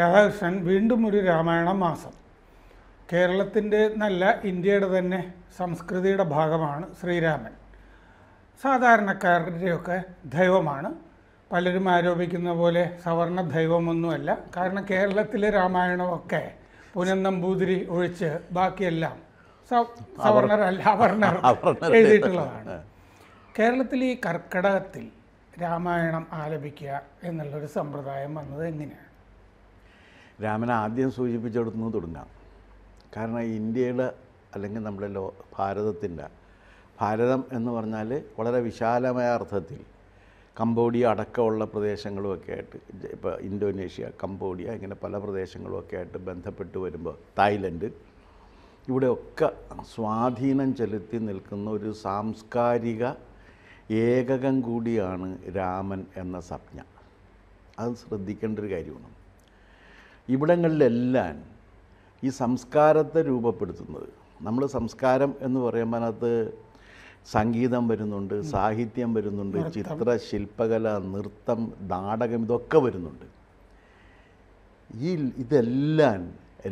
രാധാകൃഷ്ണൻ വീണ്ടും ഒരു രാമായണ മാസം കേരളത്തിൻ്റെ നല്ല ഇന്ത്യയുടെ തന്നെ സംസ്കൃതിയുടെ ഭാഗമാണ് ശ്രീരാമൻ സാധാരണക്കാരുടെയൊക്കെ ദൈവമാണ് പലരും ആരോപിക്കുന്ന പോലെ സവർണ ദൈവമൊന്നുമല്ല കാരണം കേരളത്തിലെ രാമായണമൊക്കെ പുനന്തമ്പൂതിരി ഒഴിച്ച് ബാക്കിയെല്ലാം സവർണരല്ല അവർണർ എഴുതിയിട്ടുള്ളതാണ് കേരളത്തിൽ ഈ കർക്കടകത്തിൽ രാമായണം ആലപിക്കുക എന്നുള്ളൊരു സമ്പ്രദായം വന്നത് എങ്ങനെയാണ് രാമൻ ആദ്യം സൂചിപ്പിച്ചെടുത്തുനിന്ന് തുടങ്ങാം കാരണം ഇന്ത്യയുടെ അല്ലെങ്കിൽ നമ്മുടെ ലോ ഭാരതത്തിൻ്റെ ഭാരതം എന്ന് പറഞ്ഞാൽ വളരെ വിശാലമായ അർത്ഥത്തിൽ കംബോഡിയ അടക്കമുള്ള പ്രദേശങ്ങളുമൊക്കെ ആയിട്ട് ഇപ്പോൾ ഇന്തോനേഷ്യ കംബോഡിയ ഇങ്ങനെ പല പ്രദേശങ്ങളുമൊക്കെ ആയിട്ട് ബന്ധപ്പെട്ട് വരുമ്പോൾ തായ്ലൻഡ് ഇവിടെയൊക്കെ സ്വാധീനം ചെലുത്തി നിൽക്കുന്ന ഒരു സാംസ്കാരിക ഏകകം കൂടിയാണ് രാമൻ എന്ന സംജ്ഞ അത് ശ്രദ്ധിക്കേണ്ട ഒരു കാര്യമാണ് ഇവിടങ്ങളിലെല്ലാം ഈ സംസ്കാരത്തെ രൂപപ്പെടുത്തുന്നത് നമ്മൾ സംസ്കാരം എന്ന് പറയുമ്പോൾ അതിനകത്ത് സംഗീതം വരുന്നുണ്ട് സാഹിത്യം വരുന്നുണ്ട് ചിത്ര ശില്പകല നൃത്തം നാടകം ഇതൊക്കെ വരുന്നുണ്ട് ഈ ഇതെല്ലാം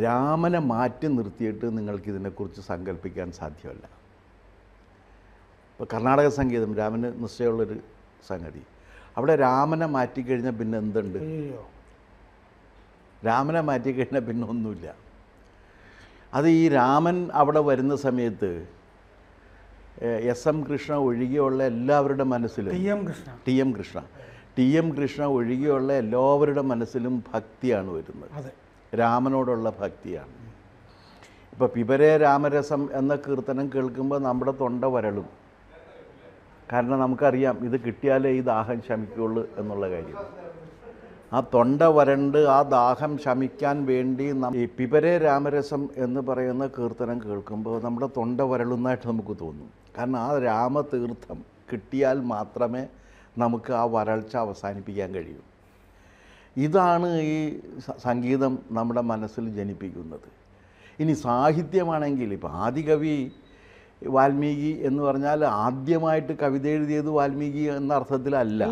രാമനെ മാറ്റി നിർത്തിയിട്ട് നിങ്ങൾക്ക് ഇതിനെക്കുറിച്ച് സങ്കല്പിക്കാൻ സാധ്യമല്ല ഇപ്പോൾ കർണാടക സംഗീതം രാമന് നിശ്ചയമുള്ളൊരു സംഗതി അവിടെ രാമനെ മാറ്റിക്കഴിഞ്ഞാൽ പിന്നെ എന്തുണ്ട് രാമനെ മാറ്റി കഴിഞ്ഞാൽ പിന്നെ ഒന്നുമില്ല അത് ഈ രാമൻ അവിടെ വരുന്ന സമയത്ത് എസ് എം കൃഷ്ണ ഒഴികെയുള്ള എല്ലാവരുടെ മനസ്സിലും T M Krishna T M Krishna T M Krishna ഒഴികെയുള്ള എല്ലാവരുടെ മനസ്സിലും ഭക്തിയാണ് വരുന്നത് രാമനോടുള്ള ഭക്തിയാണ് ഇപ്പോൾ പിബരെ രാമരസം എന്ന കീർത്തനം കേൾക്കുമ്പോൾ നമ്മുടെ തൊണ്ട വരളും കാരണം നമുക്കറിയാം ഇത് കിട്ടിയാലേ ഈ ദാഹം ശമിക്കുള്ളൂ എന്നുള്ള കാര്യം ആ തൊണ്ട വരണ്ട് ആ ദാഹം ശമിക്കാൻ വേണ്ടി ഈ പിപരേ രാമരസം എന്ന് പറയുന്ന കീർത്തനം കേൾക്കുമ്പോൾ നമ്മുടെ തൊണ്ട വരളുന്നതായിട്ട് നമുക്ക് തോന്നും കാരണം ആ രാമതീർത്ഥം കിട്ടിയാൽ മാത്രമേ നമുക്ക് ആ വരൾച്ച അവസാനിപ്പിക്കാൻ കഴിയൂ ഇതാണ് ഈ സംഗീതം നമ്മുടെ മനസ്സിൽ ജനിപ്പിക്കുന്നത് ഇനി സാഹിത്യമാണെങ്കിൽ ഇപ്പോൾ ആദികവി വാൽമീകി എന്ന് പറഞ്ഞാൽ ആദ്യമായിട്ട് കവിത എഴുതിയത് വാൽമീകി എന്ന അർത്ഥത്തിലല്ല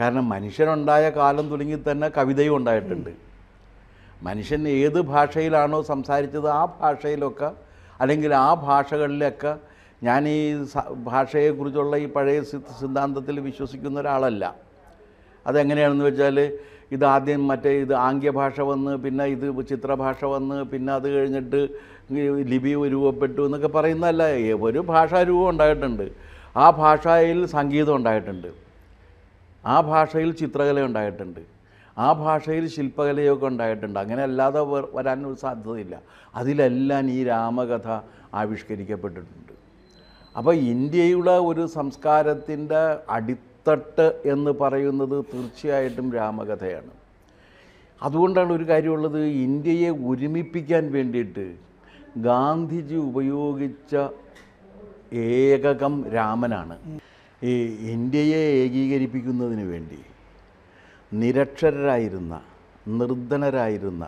കാരണം മനുഷ്യനുണ്ടായ കാലം തുടങ്ങി തന്നെ കവിതയും ഉണ്ടായിട്ടുണ്ട് മനുഷ്യൻ ഏത് ഭാഷയിലാണോ സംസാരിച്ചത് ആ ഭാഷയിലൊക്കെ അല്ലെങ്കിൽ ആ ഭാഷകളിലൊക്കെ ഞാൻ ഈ ഭാഷയെക്കുറിച്ചുള്ള ഈ പഴയ സിദ്ധാന്തത്തിൽ വിശ്വസിക്കുന്ന ഒരാളല്ല അതെങ്ങനെയാണെന്ന് വെച്ചാൽ ഇത് ആദ്യം മറ്റേ ഇത് ആംഗ്യഭാഷ വന്ന് പിന്നെ ഇത് ചിത്രഭാഷ വന്ന് പിന്നെ അത് കഴിഞ്ഞിട്ട് ലിപി രൂപപ്പെട്ടു എന്നൊക്കെ പറയുന്നതല്ല ഒരു ഭാഷാരൂപം ഉണ്ടായിട്ടുണ്ട് ആ ഭാഷയിൽ സംഗീതം ഉണ്ടായിട്ടുണ്ട് ആ ഭാഷയിൽ ചിത്രകല ഉണ്ടായിട്ടുണ്ട് ആ ഭാഷയിൽ ശില്പകലയൊക്കെ ഉണ്ടായിട്ടുണ്ട് അങ്ങനെ അല്ലാതെ വരാനൊരു സാധ്യതയില്ല അതിലെല്ലാം ഈ രാമകഥ ആവിഷ്കരിക്കപ്പെട്ടിട്ടുണ്ട് അപ്പോൾ ഇന്ത്യയുടെ ഒരു സംസ്കാരത്തിൻ്റെ അടിത്തട്ട് എന്ന് പറയുന്നത് തീർച്ചയായിട്ടും രാമകഥയാണ് അതുകൊണ്ടാണ് ഒരു കാര്യമുള്ളത് ഇന്ത്യയെ ഒരുമിപ്പിക്കാൻ വേണ്ടിയിട്ട് ഗാന്ധിജി ഉപയോഗിച്ച ഏകകം രാമനാണ് ഈ ഇന്ത്യയെ ഏകീകരിപ്പിക്കുന്നതിന് വേണ്ടി നിരക്ഷരായിരുന്ന നിർധനരായിരുന്ന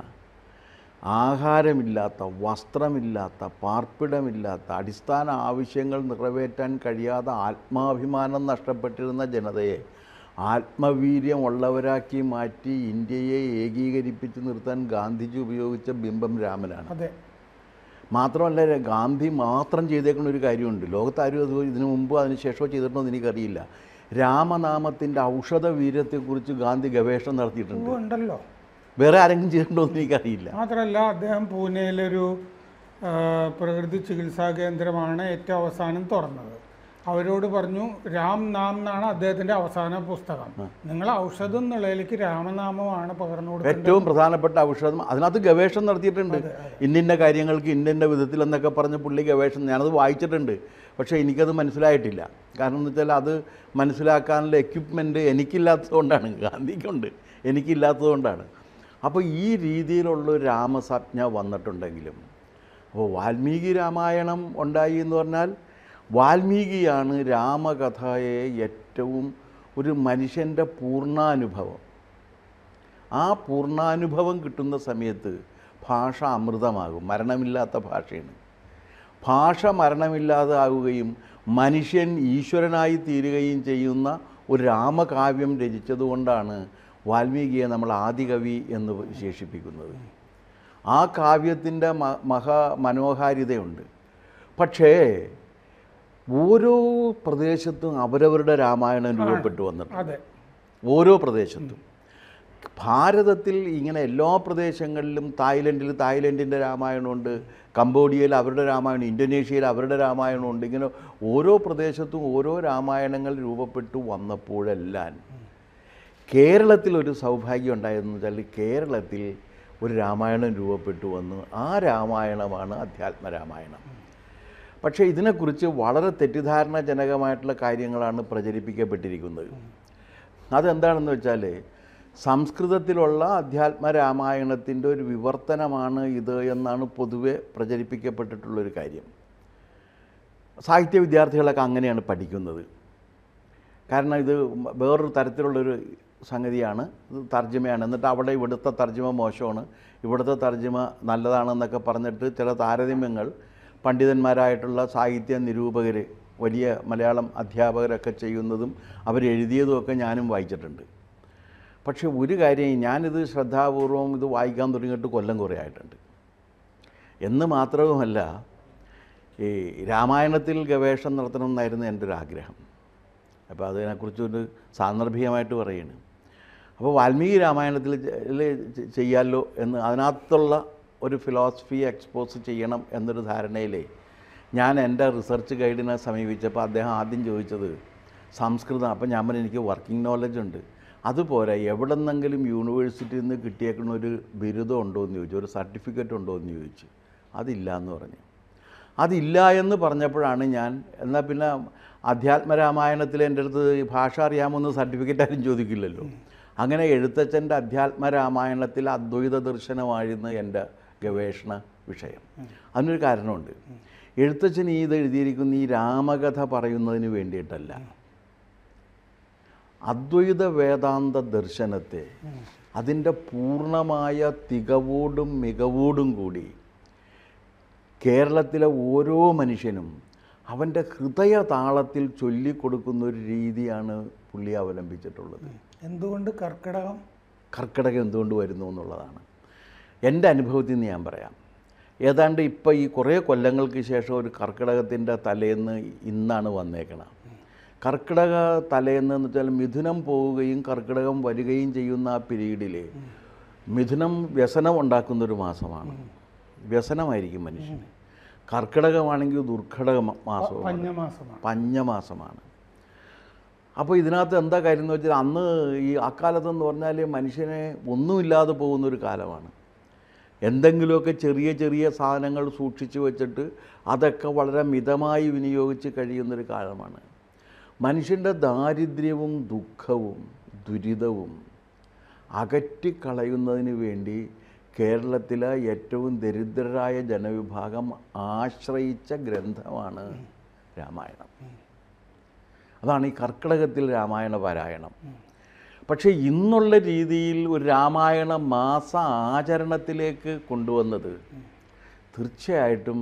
ആഹാരമില്ലാത്ത വസ്ത്രമില്ലാത്ത പാർപ്പിടമില്ലാത്ത അടിസ്ഥാന ആവശ്യങ്ങൾ നിറവേറ്റാൻ കഴിയാതെ ആത്മാഭിമാനം നഷ്ടപ്പെട്ടിരുന്ന ജനതയെ ഉള്ളവരാക്കി മാറ്റി ഇന്ത്യയെ ഏകീകരിപ്പിച്ച് നിർത്താൻ ഗാന്ധിജി ഉപയോഗിച്ച ബിംബം രാമനാണ് അതെ മാത്രമല്ല ഗാന്ധി മാത്രം ചെയ്തേക്കുന്ന ഒരു കാര്യമുണ്ട് ലോകത്ത് ആരും അത് ഇതിനു മുമ്പോ അതിന് ശേഷമോ ചെയ്തിട്ടുണ്ടോ എന്ന് എനിക്കറിയില്ല രാമനാമത്തിൻ്റെ ഔഷധവീര്യത്തെക്കുറിച്ച് ഗാന്ധി ഗവേഷണം നടത്തിയിട്ടുണ്ട് ഉണ്ടല്ലോ വേറെ ആരെങ്കിലും ചെയ്തിട്ടുണ്ടോ എന്ന് എനിക്കറിയില്ല മാത്രമല്ല അദ്ദേഹം പൂനെയിലൊരു പ്രകൃതി ചികിത്സാ കേന്ദ്രമാണ് ഏറ്റവും അവസാനം തുറന്നത് അവരോട് പറഞ്ഞു രാം നാം എന്നാണ് അദ്ദേഹത്തിന്റെ അവസാന പുസ്തകം നിങ്ങൾ ഔഷധം എന്നുള്ളതിലേക്ക് രാമനാമമാണ് പകർന്നു ഏറ്റവും പ്രധാനപ്പെട്ട ഔഷധം അതിനകത്ത് ഗവേഷണം നടത്തിയിട്ടുണ്ട് ഇന്നിന്റെ കാര്യങ്ങൾക്ക് ഇന്നിന്റെ വിധത്തിൽ എന്നൊക്കെ പറഞ്ഞ് പുള്ളി ഗവേഷണം ഞാനത് വായിച്ചിട്ടുണ്ട് പക്ഷേ എനിക്കത് മനസ്സിലായിട്ടില്ല കാരണം എന്ന് വെച്ചാൽ അത് മനസ്സിലാക്കാനുള്ള എക്യുപ്മെൻറ്റ് എനിക്കില്ലാത്തതുകൊണ്ടാണ് ഗാന്ധിക്കുണ്ട് എനിക്കില്ലാത്തതുകൊണ്ടാണ് അപ്പോൾ ഈ രീതിയിലുള്ള രാമസംജ്ഞ വന്നിട്ടുണ്ടെങ്കിലും അപ്പോൾ വാൽമീകി രാമായണം ഉണ്ടായി എന്ന് പറഞ്ഞാൽ വാൽമീകിയാണ് രാമകഥയെ ഏറ്റവും ഒരു മനുഷ്യൻ്റെ പൂർണ്ണാനുഭവം ആ പൂർണ്ണാനുഭവം കിട്ടുന്ന സമയത്ത് ഭാഷ അമൃതമാകും മരണമില്ലാത്ത ഭാഷയാണ് ഭാഷ മരണമില്ലാതെ ആവുകയും മനുഷ്യൻ ഈശ്വരനായി തീരുകയും ചെയ്യുന്ന ഒരു രാമകാവ്യം രചിച്ചതുകൊണ്ടാണ് വാൽമീകിയെ നമ്മൾ ആദികവി എന്ന് വിശേഷിപ്പിക്കുന്നത് ആ കാവ്യത്തിൻ്റെ മഹാ മനോഹാരിതയുണ്ട് പക്ഷേ ഓരോ പ്രദേശത്തും അവരവരുടെ രാമായണം രൂപപ്പെട്ടു വന്നിട്ടുണ്ട് ഓരോ പ്രദേശത്തും ഭാരതത്തിൽ ഇങ്ങനെ എല്ലാ പ്രദേശങ്ങളിലും തായ്ലൻഡിൽ തായ്ലൻഡിൻ്റെ രാമായണമുണ്ട് കംബോഡിയയിൽ അവരുടെ രാമായണം ഇന്തോനേഷ്യയിൽ അവരുടെ രാമായണമുണ്ട് ഇങ്ങനെ ഓരോ പ്രദേശത്തും ഓരോ രാമായണങ്ങൾ രൂപപ്പെട്ടു വന്നപ്പോഴെല്ലാം കേരളത്തിൽ ഒരു സൗഭാഗ്യം ഉണ്ടായതെന്ന് വെച്ചാൽ കേരളത്തിൽ ഒരു രാമായണം രൂപപ്പെട്ടു വന്നു ആ രാമായണമാണ് അധ്യാത്മ രാമായണം പക്ഷേ ഇതിനെക്കുറിച്ച് വളരെ തെറ്റിദ്ധാരണാജനകമായിട്ടുള്ള കാര്യങ്ങളാണ് പ്രചരിപ്പിക്കപ്പെട്ടിരിക്കുന്നത് അതെന്താണെന്ന് വെച്ചാൽ സംസ്കൃതത്തിലുള്ള അധ്യാത്മ രാമായണത്തിൻ്റെ ഒരു വിവർത്തനമാണ് ഇത് എന്നാണ് പൊതുവെ പ്രചരിപ്പിക്കപ്പെട്ടിട്ടുള്ളൊരു കാര്യം സാഹിത്യ വിദ്യാർത്ഥികളൊക്കെ അങ്ങനെയാണ് പഠിക്കുന്നത് കാരണം ഇത് വേറൊരു തരത്തിലുള്ളൊരു സംഗതിയാണ് ഇത് തർജ്ജമയാണ് എന്നിട്ട് അവിടെ ഇവിടുത്തെ തർജ്ജമ മോശമാണ് ഇവിടുത്തെ തർജ്ജമ നല്ലതാണെന്നൊക്കെ പറഞ്ഞിട്ട് ചില താരതമ്യങ്ങൾ പണ്ഡിതന്മാരായിട്ടുള്ള സാഹിത്യ നിരൂപകർ വലിയ മലയാളം അധ്യാപകരൊക്കെ ചെയ്യുന്നതും അവരെഴുതിയതുമൊക്കെ ഞാനും വായിച്ചിട്ടുണ്ട് പക്ഷേ ഒരു കാര്യം ഞാനിത് ശ്രദ്ധാപൂർവം ഇത് വായിക്കാൻ തുടങ്ങിയിട്ട് കൊല്ലം കുറയായിട്ടുണ്ട് എന്ന് മാത്രവുമല്ല ഈ രാമായണത്തിൽ ഗവേഷണം നടത്തണം എന്നായിരുന്നു എൻ്റെ ഒരു ആഗ്രഹം അപ്പോൾ അതിനെക്കുറിച്ചൊരു സാന്ദർഭികമായിട്ട് പറയുന്നു അപ്പോൾ വാൽമീകി രാമായണത്തിൽ ചെയ്യാമല്ലോ എന്ന് അതിനകത്തുള്ള ഒരു ഫിലോസഫി എക്സ്പോസ് ചെയ്യണം എന്നൊരു ധാരണയിൽ ഞാൻ എൻ്റെ റിസർച്ച് ഗൈഡിനെ സമീപിച്ചപ്പോൾ അദ്ദേഹം ആദ്യം ചോദിച്ചത് സംസ്കൃതം അപ്പം ഞാൻ എനിക്ക് വർക്കിംഗ് നോളജ് ഉണ്ട് അതുപോലെ എവിടെ നിന്നെങ്കിലും യൂണിവേഴ്സിറ്റിയിൽ നിന്ന് കിട്ടിയേക്കുന്ന ഒരു ബിരുദം ഉണ്ടോ എന്ന് ചോദിച്ചു ഒരു സർട്ടിഫിക്കറ്റ് ഉണ്ടോ എന്ന് ചോദിച്ചു അതില്ല എന്ന് പറഞ്ഞു അതില്ല എന്ന് പറഞ്ഞപ്പോഴാണ് ഞാൻ എന്നാൽ പിന്നെ അധ്യാത്മരാമായണത്തിൽ എൻ്റെ അടുത്ത് ഭാഷ അറിയാമെന്ന് സർട്ടിഫിക്കറ്റ് ആരും ചോദിക്കില്ലല്ലോ അങ്ങനെ എഴുത്തച്ഛൻ്റെ അധ്യാത്മരാമായണത്തിൽ അദ്വൈത ദർശനമായിരുന്നു എൻ്റെ ഗവേഷണ വിഷയം അതിനൊരു കാരണമുണ്ട് എഴുത്തച്ഛൻ ഈ ഇത് എഴുതിയിരിക്കുന്ന ഈ രാമകഥ പറയുന്നതിന് വേണ്ടിയിട്ടല്ല അദ്വൈത വേദാന്ത ദർശനത്തെ അതിൻ്റെ പൂർണ്ണമായ തികവോടും മികവോടും കൂടി കേരളത്തിലെ ഓരോ മനുഷ്യനും അവൻ്റെ ഹൃദയ താളത്തിൽ ചൊല്ലിക്കൊടുക്കുന്ന ഒരു രീതിയാണ് പുള്ളി അവലംബിച്ചിട്ടുള്ളത് എന്തുകൊണ്ട് കർക്കിടകം കർക്കിടകം എന്തുകൊണ്ട് വരുന്നു എന്നുള്ളതാണ് എൻ്റെ അനുഭവത്തിൽ നിന്ന് ഞാൻ പറയാം ഏതാണ്ട് ഇപ്പോൾ ഈ കുറേ കൊല്ലങ്ങൾക്ക് ശേഷം ഒരു കർക്കിടകത്തിൻ്റെ തലേന്ന് ഇന്നാണ് വന്നേക്കണം കർക്കിടക തലേന്ന് എന്ന് വെച്ചാൽ മിഥുനം പോവുകയും കർക്കിടകം വരികയും ചെയ്യുന്ന ആ പീരീഡിൽ മിഥുനം വ്യസനം ഉണ്ടാക്കുന്നൊരു മാസമാണ് വ്യസനമായിരിക്കും മനുഷ്യന് കർക്കിടകമാണെങ്കിൽ ദുർഘടക മാസമാണ് പഞ്ഞമാസമാണ് അപ്പോൾ ഇതിനകത്ത് എന്താ കാര്യം എന്ന് വെച്ചാൽ അന്ന് ഈ അക്കാലത്തെന്ന് പറഞ്ഞാൽ മനുഷ്യനെ ഒന്നുമില്ലാതെ പോകുന്നൊരു കാലമാണ് എന്തെങ്കിലുമൊക്കെ ചെറിയ ചെറിയ സാധനങ്ങൾ സൂക്ഷിച്ചു വച്ചിട്ട് അതൊക്കെ വളരെ മിതമായി വിനിയോഗിച്ച് കഴിയുന്നൊരു കാലമാണ് മനുഷ്യൻ്റെ ദാരിദ്ര്യവും ദുഃഖവും ദുരിതവും അകറ്റിക്കളയുന്നതിന് വേണ്ടി കേരളത്തിലെ ഏറ്റവും ദരിദ്രരായ ജനവിഭാഗം ആശ്രയിച്ച ഗ്രന്ഥമാണ് രാമായണം അതാണ് ഈ കർക്കിടകത്തിൽ രാമായണ പാരായണം പക്ഷേ ഇന്നുള്ള രീതിയിൽ ഒരു രാമായണ മാസ ആചരണത്തിലേക്ക് കൊണ്ടുവന്നത് തീർച്ചയായിട്ടും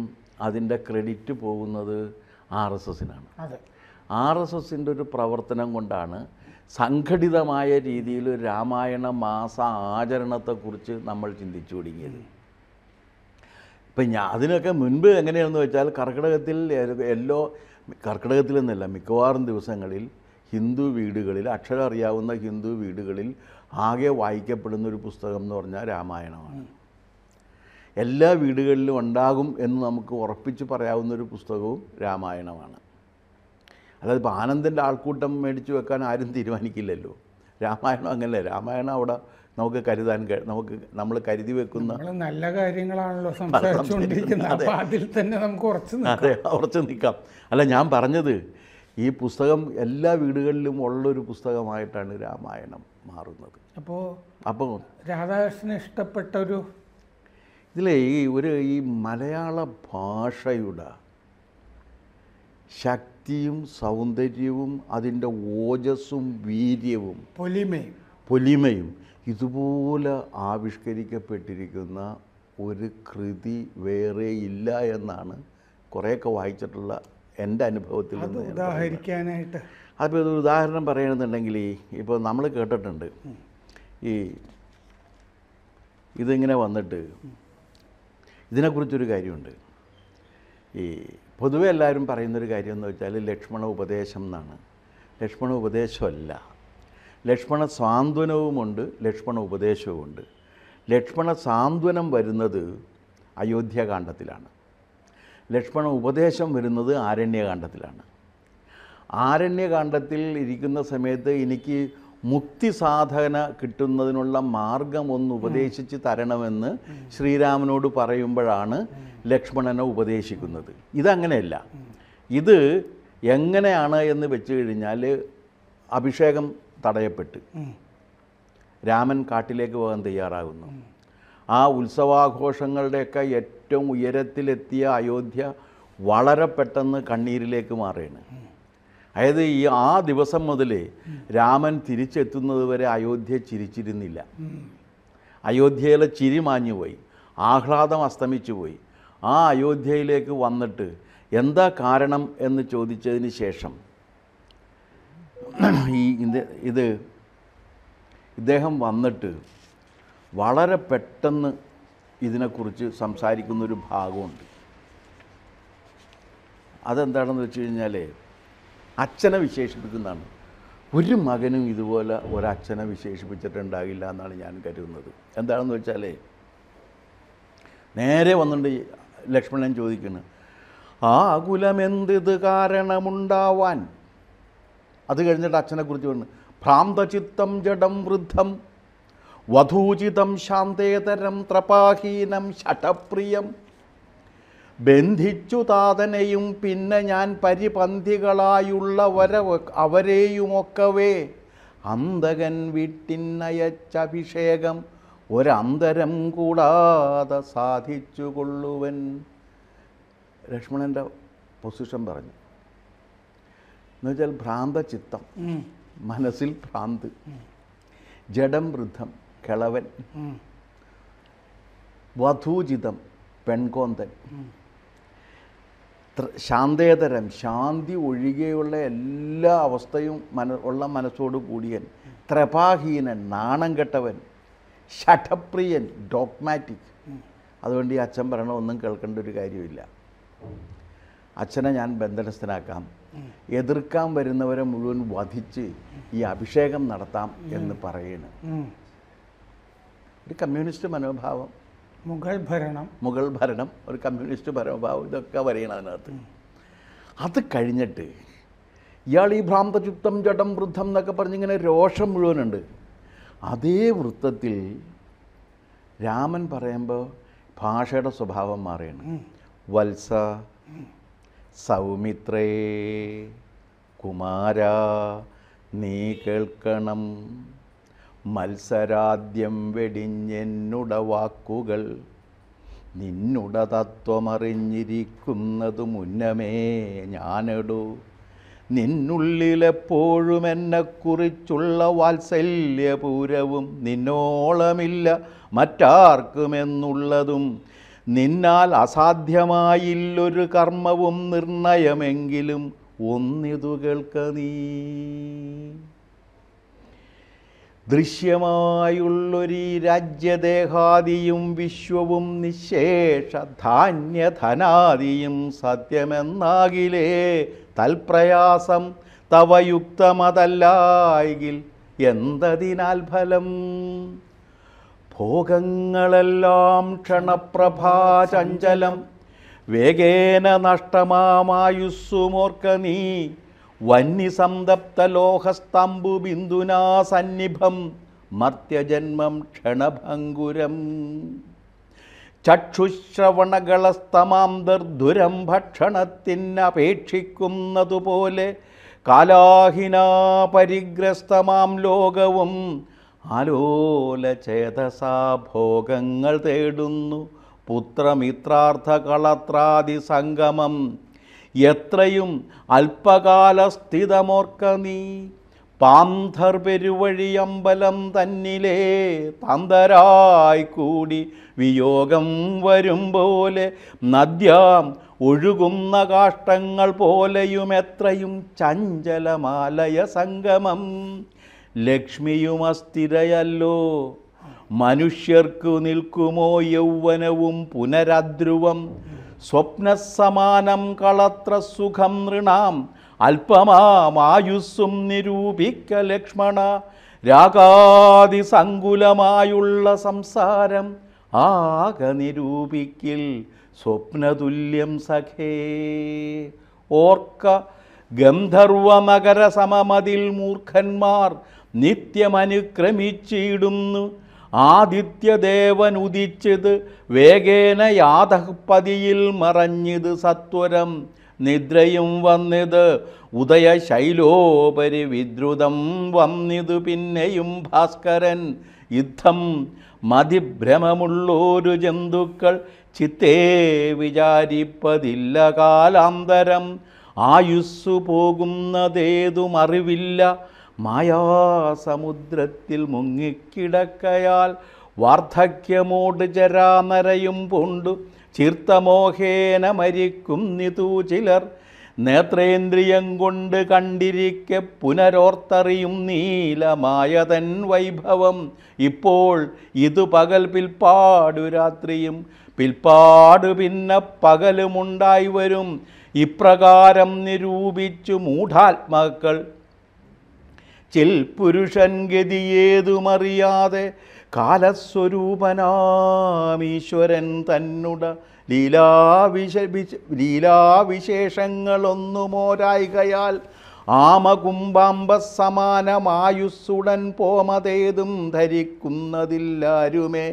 അതിൻ്റെ ക്രെഡിറ്റ് പോകുന്നത് ആർ എസ് എസിനാണ് ആർ എസ് എസിൻ്റെ ഒരു പ്രവർത്തനം കൊണ്ടാണ് സംഘടിതമായ രീതിയിൽ ഒരു രാമായണ മാസ ആചരണത്തെക്കുറിച്ച് നമ്മൾ ചിന്തിച്ചു തുടങ്ങിയത് ഇപ്പം ഞാൻ അതിനൊക്കെ മുൻപ് എങ്ങനെയാണെന്ന് വെച്ചാൽ കർക്കിടകത്തിൽ എല്ലോ കർക്കിടകത്തിലെന്നല്ല മിക്കവാറും ദിവസങ്ങളിൽ ഹിന്ദു വീടുകളിൽ അക്ഷരം അറിയാവുന്ന ഹിന്ദു വീടുകളിൽ ആകെ വായിക്കപ്പെടുന്ന ഒരു പുസ്തകം എന്ന് പറഞ്ഞാൽ രാമായണമാണ് എല്ലാ വീടുകളിലും ഉണ്ടാകും എന്ന് നമുക്ക് ഉറപ്പിച്ച് പറയാവുന്ന ഒരു പുസ്തകവും രാമായണമാണ് അതായത് ഇപ്പോൾ ആനന്ദൻ്റെ ആൾക്കൂട്ടം മേടിച്ചു വെക്കാൻ ആരും തീരുമാനിക്കില്ലല്ലോ രാമായണം അങ്ങനെ രാമായണം അവിടെ നമുക്ക് കരുതാൻ നമുക്ക് നമ്മൾ കരുതി വെക്കുന്ന നല്ല കാര്യങ്ങളാണല്ലോ സംസാരിച്ചുകൊണ്ടിരിക്കുന്നത് അതിൽ തന്നെ നമുക്ക് കുറച്ച് അതെ ഉറച്ചു നിൽക്കാം അല്ല ഞാൻ പറഞ്ഞത് ഈ പുസ്തകം എല്ലാ വീടുകളിലും ഉള്ളൊരു പുസ്തകമായിട്ടാണ് രാമായണം മാറുന്നത് അപ്പോൾ അപ്പോൾ രാധാകൃഷ്ണൻ ഇഷ്ടപ്പെട്ട ഒരു ഇതിലെ ഈ ഒരു ഈ മലയാള ഭാഷയുടെ ശക്തിയും സൗന്ദര്യവും അതിൻ്റെ ഓജസ്സും വീര്യവും പൊലിമയും പൊലിമയും ഇതുപോലെ ആവിഷ്കരിക്കപ്പെട്ടിരിക്കുന്ന ഒരു കൃതി വേറെ ഇല്ല എന്നാണ് കുറേയൊക്കെ വായിച്ചിട്ടുള്ള എൻ്റെ അനുഭവത്തിൽ നിന്ന് ഉദാഹരിക്കാനായിട്ട് അപ്പോൾ ഒരു ഉദാഹരണം പറയണമെന്നുണ്ടെങ്കിൽ ഇപ്പോൾ നമ്മൾ കേട്ടിട്ടുണ്ട് ഈ ഇതിങ്ങനെ വന്നിട്ട് ഇതിനെക്കുറിച്ചൊരു കാര്യമുണ്ട് ഈ പൊതുവെ എല്ലാവരും പറയുന്നൊരു കാര്യം എന്ന് വെച്ചാൽ ലക്ഷ്മണ ഉപദേശം എന്നാണ് ലക്ഷ്മണ ഉപദേശമല്ല ലക്ഷ്മണ സാന്ത്വനവുമുണ്ട് ലക്ഷ്മണ ഉപദേശവുമുണ്ട് ലക്ഷ്മണ സാന്ത്വനം വരുന്നത് അയോധ്യകാന്ഡത്തിലാണ് ലക്ഷ്മണ ഉപദേശം വരുന്നത് ആരണ്യകാന്ഡത്തിലാണ് ആരണ്യകാന്ഡത്തിൽ ഇരിക്കുന്ന സമയത്ത് എനിക്ക് മുക്തി സാധന കിട്ടുന്നതിനുള്ള മാർഗം ഒന്ന് ഉപദേശിച്ച് തരണമെന്ന് ശ്രീരാമനോട് പറയുമ്പോഴാണ് ലക്ഷ്മണനെ ഉപദേശിക്കുന്നത് ഇതങ്ങനെയല്ല ഇത് എങ്ങനെയാണ് എന്ന് വെച്ച് കഴിഞ്ഞാൽ അഭിഷേകം തടയപ്പെട്ട് രാമൻ കാട്ടിലേക്ക് പോകാൻ തയ്യാറാകുന്നു ആ ഉത്സവാഘോഷങ്ങളുടെയൊക്കെ ഏറ്റവും ഉയരത്തിലെത്തിയ അയോധ്യ വളരെ പെട്ടെന്ന് കണ്ണീരിലേക്ക് മാറുകയാണ് അതായത് ഈ ആ ദിവസം മുതൽ രാമൻ തിരിച്ചെത്തുന്നത് വരെ അയോധ്യ ചിരിച്ചിരുന്നില്ല അയോധ്യയിലെ ചിരി മാഞ്ഞുപോയി ആഹ്ലാദം അസ്തമിച്ചു പോയി ആ അയോധ്യയിലേക്ക് വന്നിട്ട് എന്താ കാരണം എന്ന് ചോദിച്ചതിന് ശേഷം ഈ ഇത് ഇദ്ദേഹം വന്നിട്ട് വളരെ പെട്ടെന്ന് ഇതിനെക്കുറിച്ച് സംസാരിക്കുന്നൊരു ഭാഗമുണ്ട് അതെന്താണെന്ന് വെച്ച് കഴിഞ്ഞാൽ അച്ഛനെ വിശേഷിപ്പിക്കുന്നതാണ് ഒരു മകനും ഇതുപോലെ ഒരച്ഛനെ വിശേഷിപ്പിച്ചിട്ടുണ്ടാകില്ല എന്നാണ് ഞാൻ കരുതുന്നത് എന്താണെന്ന് വെച്ചാൽ നേരെ വന്നിട്ട് ലക്ഷ്മണൻ ചോദിക്കുന്നു ആ ആകുലമെന്തിത് കാരണമുണ്ടാവാൻ അത് കഴിഞ്ഞിട്ട് അച്ഛനെക്കുറിച്ച് പറഞ്ഞു ഭ്രാന്തചിത്തം ജഡം വൃദ്ധം വധൂചിതം ശാന്തേതരം ത്രപാഹീനം ഷഠപ്രിയം ബന്ധിച്ചു താതനെയും പിന്നെ ഞാൻ പരിപന്തികളായുള്ളവരെ അവരെയുമൊക്കവേ അന്തകൻ വീട്ടിന്നയച്ചഭിഷേകം ഒരന്തരം കൂടാതെ സാധിച്ചുകൊള്ളുവൻ ലക്ഷ്മണൻ്റെ പൊസിഷൻ പറഞ്ഞു എന്നുവെച്ചാൽ ഭ്രാന്ത ചിത്തം മനസ്സിൽ ഭ്രാന്ത് ജഡം വൃദ്ധം കിളവൻ വധൂജിതം പെൺകോന്തൻ ശാന്തേതരം ശാന്തി ഒഴികെയുള്ള എല്ലാ അവസ്ഥയും മന ഉള്ള മനസ്സോട് കൂടിയൻ ത്രപാഹീനൻ നാണം കെട്ടവൻ ഷഠപ്രിയൻ ഡോഗ്മാറ്റിക് അതുകൊണ്ട് ഈ അച്ഛൻ പറയണ ഒന്നും കേൾക്കേണ്ട ഒരു കാര്യമില്ല അച്ഛനെ ഞാൻ ബന്ധനസ്ഥനാക്കാം എതിർക്കാൻ വരുന്നവരെ മുഴുവൻ വധിച്ച് ഈ അഭിഷേകം നടത്താം എന്ന് പറയുന്നു ഒരു കമ്മ്യൂണിസ്റ്റ് മനോഭാവം മുഗൾ ഭരണം മുഗൾ ഭരണം ഒരു കമ്മ്യൂണിസ്റ്റ് മനോഭാവം ഇതൊക്കെ വരെയാണ് അതിനകത്ത് അത് കഴിഞ്ഞിട്ട് ഇയാൾ ഈ ഭ്രാന്തചുപ്തം ജഡം വൃദ്ധം എന്നൊക്കെ പറഞ്ഞിങ്ങനെ രോഷം മുഴുവനുണ്ട് അതേ വൃത്തത്തിൽ രാമൻ പറയുമ്പോൾ ഭാഷയുടെ സ്വഭാവം മാറിയാണ് വത്സ സൗമിത്രേ കുമാര നീ കേൾക്കണം മത്സരാദ്യം വെടിഞ്ഞെന്നുടവാക്കുകൾ വാക്കുകൾ നിന്നുട തത്വമറിഞ്ഞിരിക്കുന്നതു മുന്നമേ ഞാനെടു നിന്നുള്ളിലെപ്പോഴും എന്നെക്കുറിച്ചുള്ള വാത്സല്യപൂരവും നിന്നോളമില്ല മറ്റാർക്കുമെന്നുള്ളതും നിന്നാൽ അസാധ്യമായില്ലൊരു കർമ്മവും നിർണയമെങ്കിലും ഒന്നിതു കേൾക്ക നീ ദൃശ്യമായുള്ളൊരു രാജ്യദേഹാദിയും വിശ്വവും നിശേഷധാന്യധനാദിയും സത്യമെന്നാകിലേ തൽപ്രയാസം തവയുക്തമതല്ലായിൽ എന്തതിനാൽ ഫലം ഭോഗങ്ങളെല്ലാം ക്ഷണപ്രഭാചഞ്ചലം വേഗേന നഷ്ടമാമായുസ്സുമോർക്ക നീ വന്യസംതപ്തലോഹസ്തംബു ബിന്ദുനാ സന്നിഭം മർത്യജന്മം ക്ഷണഭംഗുരം ചക്ഷുശ്രവണകളസ്തമാം ദർധുരം ഭക്ഷണത്തിനപേക്ഷിക്കുന്നതുപോലെ കാലാഹിനാ പരിഗ്രസ്തമാം ലോകവും ചേതസാ ഭോഗങ്ങൾ തേടുന്നു പുത്രമിത്രാർത്ഥകളത്രാദിസംഗമം സംഗമം എത്രയും അല്പകാല സ്ഥിതമോർക്ക നീ പാന്തർ അമ്പലം തന്നിലേ പാന്തരായി കൂടി വിയോഗം വരും പോലെ നദ്യാം ഒഴുകുന്ന കാഷ്ടങ്ങൾ പോലെയും എത്രയും ചഞ്ചലമാലയ സംഗമം ലക്ഷ്മിയും അസ്ഥിരയല്ലോ മനുഷ്യർക്കു നിൽക്കുമോ യൗവനവും പുനരദ്രുവം സ്വപ്നസമാനം കളത്ര സുഖം നൃണാം അല്പമാമായുസ്സും നിരൂപിക്ക ലക്ഷ്മണ രാഗാതിസങ്കുലമായുള്ള സംസാരം ആക നിരൂപിക്കിൽ സ്വപ്നതുല്യം സഖേ ഓർക്ക ഗന്ധർവമകരസമതിൽ മൂർഖന്മാർ നിത്യമനുക്രമിച്ചിടുന്നു ആദിത്യദേവൻ ഉദിച്ചത് വേഗേന യാതപതിയിൽ മറഞ്ഞത് സത്വരം നിദ്രയും വന്നിത് ഉദയശൈലോപരി വിദ്രുതം വന്നിത് പിന്നെയും ഭാസ്കരൻ യുദ്ധം മതിഭ്രമമുള്ളൊരു ജന്തുക്കൾ ചിത്തേ വിചാരിപ്പതില്ല കാലാന്തരം ആയുസ്സു പോകുന്നതേതുമറിവില്ല മായാസമുദ്രത്തിൽ മുങ്ങിക്കിടക്കയാൽ വാർദ്ധക്യമോട് ജരാമരയും പൂണ്ടു ചീർത്തമോഹേന മരിക്കും നിതൂ ചിലർ നേത്രേന്ദ്രിയം കൊണ്ട് കണ്ടിരിക്കെ പുനരോർത്തറിയും നീലമായ തൻ വൈഭവം ഇപ്പോൾ ഇതു പകൽ പിൽപ്പാടു രാത്രിയും പിൽപ്പാടു പിന്നെ പകലുമുണ്ടായി വരും ഇപ്രകാരം നിരൂപിച്ചു മൂഢാത്മാക്കൾ ചിൽ പുരുഷൻ ഗതിയേതുമറിയാതെ കാലസ്വരൂപനാമീശ്വരൻ തന്നുട ലീലാവിശ ലീലാവിശേഷങ്ങളൊന്നുമോരായികയാൽ ആമകുംബാംബസമാനമായുസ്സുടൻ പോമതേതും ധരിക്കുന്നതില്ലാരുമേ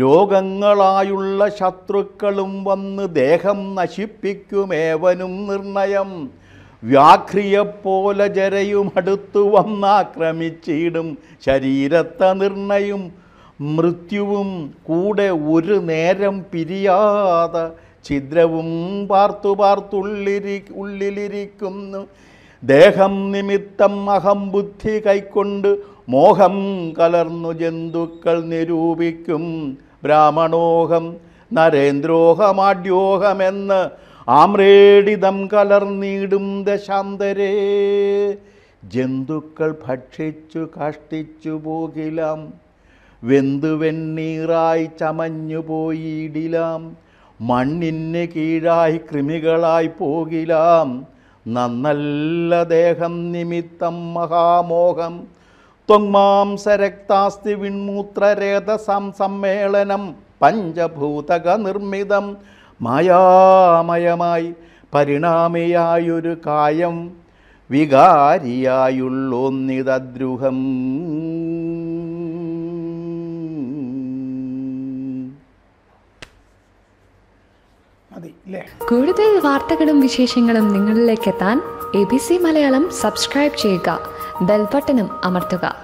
രോഗങ്ങളായുള്ള ശത്രുക്കളും വന്ന് ദേഹം നശിപ്പിക്കുമേവനും നിർണയം പോലെ ജരയും അടുത്തു വന്നാക്രമിച്ചിടും ശരീരത്ത നിർണയും മൃത്യുവും കൂടെ ഒരു നേരം പിരിയാതെ ഛിദ്രവും പാർത്തു പാർത്തുള്ളിരി ഉള്ളിലിരിക്കുന്നു ദേഹം നിമിത്തം അഹം ബുദ്ധി കൈക്കൊണ്ട് മോഹം കലർന്നു ജന്തുക്കൾ നിരൂപിക്കും ബ്രാഹ്മണോഹം നരേന്ദ്രോഹമാഡ്യോഹമെന്ന് ആമ്രേടിതം കലർന്നിടും ദശാന്തരേ ജന്തുക്കൾ ഭക്ഷിച്ചു കഷ്ടിച്ചു പോകിലാം വെണ്ണീറായി ചമഞ്ഞു പോയിടിലാം മണ്ണിന് കീഴായി കൃമികളായി പോകിലാം നന്നല്ല ദേഹം നിമിത്തം മഹാമോഹം ത്വങ്മാംസരക്താസ്തി വിൺമൂത്രരേതസം സമ്മേളനം പഞ്ചഭൂതക നിർമ്മിതം മായാമയമായി പരിണാമിയായൊരു കായം വികാരിയായുള്ളൊന്നിതദ്രുഹം കൂടുതൽ വാർത്തകളും വിശേഷങ്ങളും നിങ്ങളിലേക്ക് എത്താൻ A B C Malayalam subscribe ചെയ്യുക ബെൽബട്ടനും അമർത്തുക